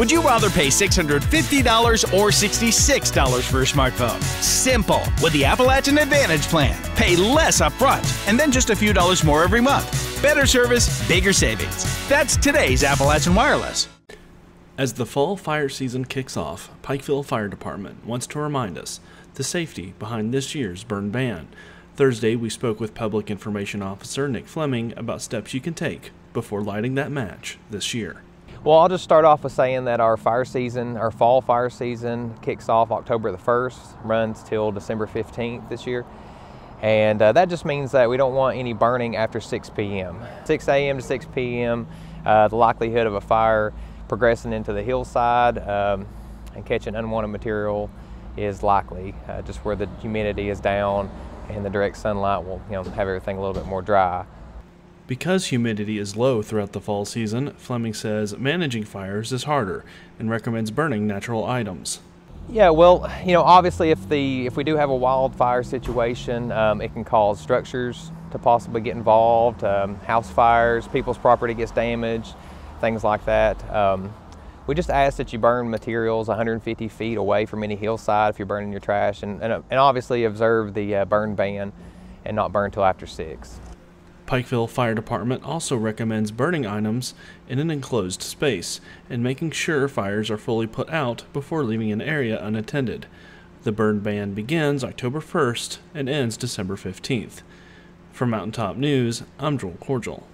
Would you rather pay $650 or $66 for a smartphone? Simple. With the Appalachian Advantage plan, pay less upfront and then just a few dollars more every month. Better service, bigger savings. That's today's Appalachian Wireless. As the fall fire season kicks off, Pikeville Fire Department wants to remind us the safety behind this year's burn ban. Thursday, we spoke with Public Information Officer Nick Fleming about steps you can take before lighting that match this year. Well, I'll just start off with saying that our fire season, our fall fire season, kicks off October the 1st, runs till December 15th this year. And uh, that just means that we don't want any burning after 6 p.m. 6 a.m. to 6 p.m., uh, the likelihood of a fire progressing into the hillside um, and catching unwanted material is likely, uh, just where the humidity is down and the direct sunlight will you know, have everything a little bit more dry. Because humidity is low throughout the fall season, Fleming says managing fires is harder and recommends burning natural items. Yeah, well, you know, obviously, if the if we do have a wildfire situation, um, it can cause structures to possibly get involved, um, house fires, people's property gets damaged, things like that. Um, we just ask that you burn materials 150 feet away from any hillside if you're burning your trash, and and, and obviously observe the uh, burn ban, and not burn till after six. Pikeville Fire Department also recommends burning items in an enclosed space and making sure fires are fully put out before leaving an area unattended. The burn ban begins October 1st and ends December 15th. For Mountaintop News, I'm Joel Cordial.